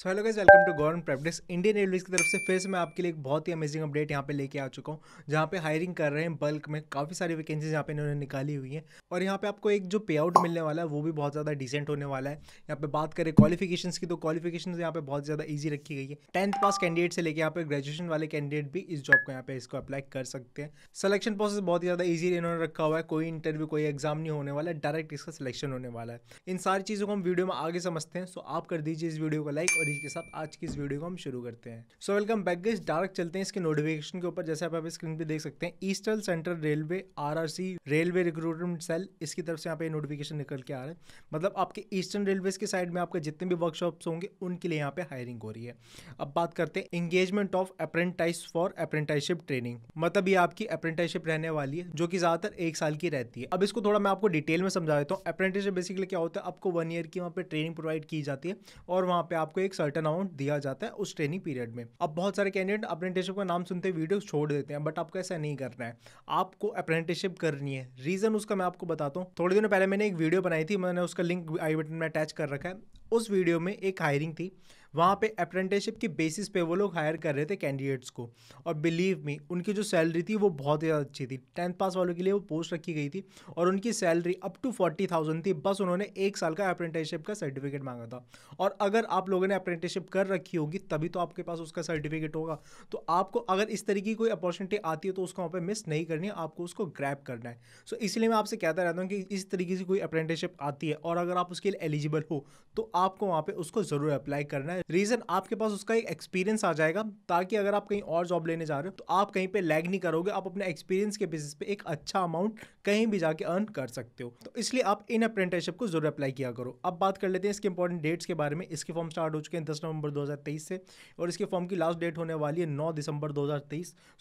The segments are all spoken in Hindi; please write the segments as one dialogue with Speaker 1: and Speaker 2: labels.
Speaker 1: so hello guys welcome to government practice Indian railways की तरफ से फिर से मैं आपके लिए एक बहुत ही अमेजिंग अपडेट यहाँ पे लेके आ चुका हूँ जहाँ पे हायरिंग कर रहे हैं बल्क में काफ़ी सारी वैकेंसीज यहाँ पे इन्होंने निकाली हुई हैं और यहाँ पे आपको एक जो पे आउट मिलने वाला है वो भी बहुत ज़्यादा डिसेंट होने वाला है यहाँ पे बात करें क्वालिफिकेशन की तो क्वालिफिकेशन यहाँ पे बहुत ज़्यादा ईजी रखी गई है टेंथ पास कैंडिडेट से लेकर यहाँ पे ग्रेजुएशन वाले कैंडिडेट भी इस जॉब को यहाँ पे इसको अप्लाई कर सकते हैं सिलेक्शन प्रोसेस बहुत ही ज़्यादा ईजी इन्होंने रखा हुआ है कोई इंटरव्यू कोई एग्जाम नहीं होने वाला डायरेक्ट इसका सिलेक्शन होने वाला है इन सारी चीज़ों को हम वीडियो में आगे समझते हैं सो आप कर दीजिए इस वीडियो को लाइक और इसी के साथ आज की इस वीडियो को हम शुरू करते हैं so welcome back guest direct चलते हैं इसके नोटिफिकेशन के ऊपर जैसे आप आप स्क्रीन पे देख सकते हैं eastern central railway RRC railway recruitment cell इसकी तरफ से यहाँ पे नोटिफिकेशन निकल के आ रहा है मतलब आपके ईस्टर्न रेलवे के साइड में आपके जितने भी वर्कशॉप्स होंगे उनके लिए यहाँ पे हायरिंग हो रही है अब बात करते हैं engagement of apprentice for apprenticeship training मतलब ये आपकी अप्रेंटाइजशिप रहने वाली है जो कि ज्यादातर एक साल की रहती है अब इसको थोड़ा मैं आपको डिटेल में समझा देता हूँ अप्रेंटिसशिप बेसिकली क्या होता है आपको वन ईयर की वहाँ पे ट्रेनिंग प्रोवाइड की जाती है और वहाँ पे आपको एक सर्टन अमाउंट दिया जाता है उस ट्रेनिंग पीरियड में अब बहुत सारे कैंडिडेट अप्रेंटिसशिप का नाम सुनते वीडियो छोड़ देते हैं बट आपको ऐसा नहीं करना है आपको अप्रेंटिसशिप करनी है रीज़न उसका मैं आपको बताता हूँ थोड़े दिनों पहले मैंने एक वीडियो बनाई थी मैंने उसका लिंक आई बटन में अटैच कर रखा है उस वीडियो में एक हायरिंग थी वहाँ पे अप्रेंटिसशिप की बेसिस पे वो लोग हायर कर रहे थे कैंडिडेट्स को और बिलीव मी उनकी जो सैलरी थी वो बहुत ही अच्छी थी टेंथ पास वालों के लिए वो पोस्ट रखी गई थी और उनकी salary up to forty thousand थी बस उन्होंने एक साल का अप्रेंटिसशिप का सर्टिफिकेट मांगा था और अगर आप लोगों ने अप्रेंटिसशिप कर रखी होगी तभी तो आपके पास उसका सर्टिफिकेट होगा तो आपको अगर इस तरीके की कोई अपॉर्चुनिटी आती है तो उसको वहाँ पर मिस नहीं करनी है आपको उसको ग्रैप करना है सो so, इसलिए मैं आपसे कहता रहता हूँ कि इस तरीके से कोई अप्रेंटिसशिप आती है और अगर आप उसके लिए एलिजिबल हो तो आपको वहाँ पर उसको ज़रूर अप्लाई करना है रीज़न आपके पास उसका एक एक्सपीरियंस आ जाएगा ताकि अगर आप कहीं और जॉब लेने जा रहे हो तो आप कहीं पर लैग नहीं करोगे आप अपने एक्सपीरियंस के बेसिस पे एक अच्छा अमाउंट कहीं भी जाके अर्न कर सकते हो तो इसलिए आप इन अप्रेंटिसशिप को जरूर अप्लाई किया करो अब बात कर लेते हैं इसके इंपॉर्टेंट डेट्स के बारे में इसके फॉर्म स्टार्ट हो चुके हैं दस नवंबर दो से और इसके फॉर्म की लास्ट डेट होने वाली है नौ दिसंबर दो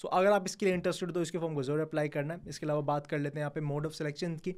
Speaker 1: सो अगर आप इसके लिए इंटरेस्टेड हो तो इसके फॉर्म को जरूर अप्लाई करना है इसके अलावा बात कर लेते हैं यहाँ पे मोड ऑफ सिलेक्शन की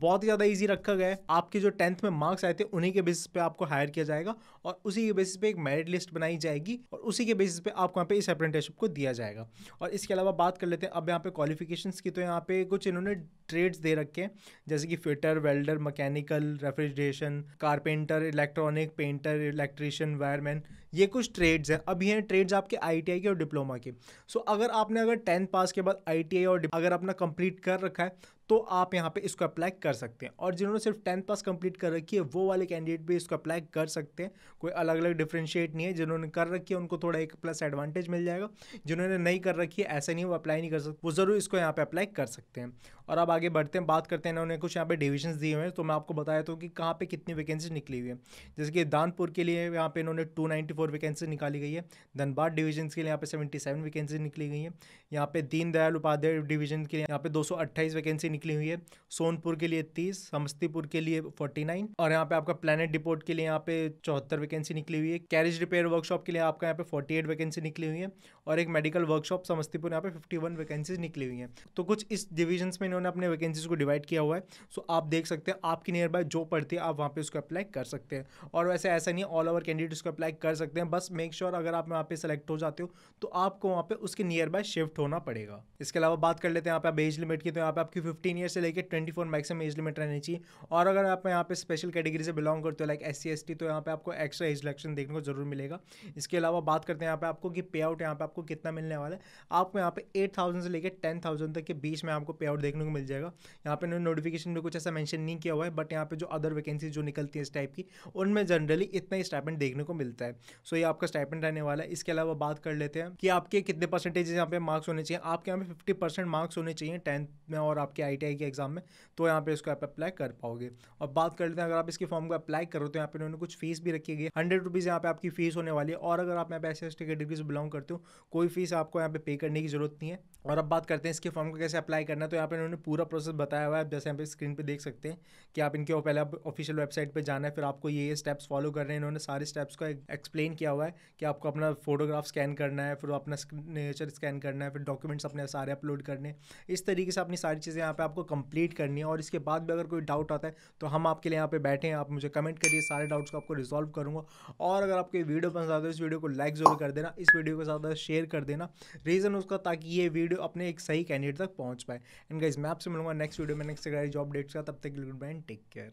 Speaker 1: बहुत ही ज़्यादा ईजी रखा गया है आपके जो टेंथ में मार्क्स आए थे उन्हीं के बेसिस पे आपको हायर किया जाएगा और उसी के बेसिस पे एक मेरिट लिस्ट बनाई जाएगी और उसी के बेसिस पे आपको यहाँ पे इस अप्रेंटिसशिप को दिया जाएगा और इसके अलावा बात कर लेते हैं अब यहाँ पे क्वालिफिकेशंस की तो यहाँ पे कुछ इन्होंने ट्रेड्स दे रखे हैं जैसे कि fitter welder mechanical refrigeration carpenter electronic painter electrician wireman ये कुछ ट्रेड्स हैं अभी हैं ट्रेड्स आपके आई के और डिप्लोमा के सो so, अगर आपने अगर टेंथ पास के बाद आई और अगर अपना कंप्लीट कर रखा है तो आप यहाँ पे इसको अप्लाई कर सकते हैं और जिन्होंने सिर्फ टेंथ पास कंप्लीट कर रखी है वो वाले कैंडिडेट भी इसको अप्लाई कर सकते हैं कोई अलग अलग डिफ्रेंशिएट नहीं है जिन्होंने कर रखी है उनको थोड़ा एक प्लस एडवांटेज मिल जाएगा जिन्होंने नहीं कर रखी है ऐसे नहीं वो अप्लाई नहीं कर सकते वो ज़रूर इसको यहाँ पर अप्लाई कर सकते हैं और अब आगे बढ़ते हैं बात करते हैं इन्होंने कुछ यहाँ पर डिविजन्स दिए हुए हैं तो मैं आपको बताया था कि कहाँ पर कितनी वैकेंसी निकली हुई है जैसे कि दानपुर के लिए यहाँ पर इन्होंने टू फोर वैकेंसी निकाली गई है धनबाद डिवीजन के लिए यहाँ पे सेवेंटी सेवन वैकेंसी निकली गई है यहाँ पे दीनदयाल उपाध्याय डिवीजन के लिए यहाँ पे दो सौ अट्ठाईस वैकेंसी निकली हुई है सोनपुर के लिए तीस समस्तीपुर के लिए फोर्टी नाइन और यहाँ पे आपका प्लानट डिपोर्ट के लिए यहाँ पे चौहत्तर वैकेंसी निकली हुई है कैरेज रिपेयर वर्कशॉप के लिए आपका यहाँ पे फोर्टी एट वैकेंसी निकली हुई है और एक मेडिकल वर्कशॉप समस्तीपुर यहाँ पे फिफ्टी वन वैकेंसी निकली हुई है तो कुछ इस डिवीजन्स में इन्होंने अपने वैकेंसीज को डिवाइड किया हुआ है सो आप देख सकते हैं आपकी नियर बाय जो पढ़ती है आप वहाँ पे उसको अप्लाई कर सकते हैं और वैसे ऐसा नहीं ऑल ओवर कैंडिडेट उसको अप्लाई कर सकते सकते हैं बस मेक श्योर sure अगर आप वहाँ पे सेलेक्ट हो जाते हो तो आपको वहाँ पे उसके नियर बाय शिफ्ट होना पड़ेगा इसके अलावा बात कर लेते हैं यहाँ पे एज लिमिट की तो यहाँ पे आपकी फिफ्टीन ईयर से लेकर twenty four maximum age limit रहनी चाहिए और अगर आप यहाँ पे स्पेशल कैटेगरी से बिलोंग करते हो like S C S T तो यहाँ पे आपको एक्स्ट्रा एज सिलेक्शन देखने को जरूर मिलेगा इसके अलावा बात करते हैं यहाँ पे आपको कि पे आउट यहाँ पे आपको कितना मिलने वाला है आपको यहाँ पे एट थाउजेंड से लेकर टेन थाउजेंड तक के बीच में आपको पे आउट देखने को मिल जाएगा यहाँ पे नोटिफिकेशन में कुछ ऐसा मैंशन नहीं किया हुआ है बट यहाँ पे जो अदर वैकेंसी जो निकलती है इस टाइप की उनमें जनरली इतना ही स्टाइपेंट देखने को मिलता है सो ये आपका स्टाइपेंड रहने वाला है इसके अलावा बात कर लेते हैं कि आपके कितने परसेंटेज यहाँ पे मार्क्स होने चाहिए आपके यहाँ पे फिफ्टी परसेंट मार्क्स होने चाहिए टेंथ में और आपके आई के एग्जाम में तो यहाँ पे इसको आप अप्लाई कर पाओगे और बात कर लेते हैं अगर आप इसके फॉर्म को अप्लाई करो तो यहाँ पे उन्होंने कुछ फीस भी रखी गई हंड्रेड रुपीज़ यहाँ पे आपकी फीस होने वाली है और अगर आप यहाँ पे एस एस कैटेगरी से बिलोंग करते हो कोई फीस आपको यहाँ पे पे करने की जरूरत नहीं है और अब बात करते हैं इसके फॉर्म को कैसे अप्लाई करना है तो यहाँ पे इन्होंने पूरा प्रोसेस बताया हुआ है आप जैसे यहाँ पे स्क्रीन पे देख सकते हैं कि आप इनके पहले ऑफिशियल वेबसाइट पर जाना है फिर आपको ये स्टेप्स फॉलो कर रहे हैं इन्होंने सारे स्टेप्स को एक्सप्लेन डिज़ाइन किया हुआ है कि आपको अपना फोटोग्राफ स्कैन करना है फिर अपना नेचर स्कैन करना है फिर डॉक्यूमेंट्स अपने सारे अपलोड करने इस तरीके से अपनी सारी चीज़ें यहाँ पर आपको कंप्लीट करनी है और इसके बाद भी अगर कोई डाउट आता है तो हम आपके लिए यहाँ पर बैठे हैं आप मुझे कमेंट करिए सारे डाउट्स को आपको रिजॉल्व करूँगा और अगर आपको वीडियो पसंद आता है इस वीडियो को लाइक जरूर कर देना इस वीडियो को ज़्यादा शेयर कर देना रीज़न उसका ताकि ये वीडियो अपने एक सही कैंडिडेट तक पहुँच पाए एंड गाइज मैं आपसे मिलूंगा नेक्स्ट वीडियो में नेक्स्ट जॉब डेट्स का तब तक गुड बाय टेक केयर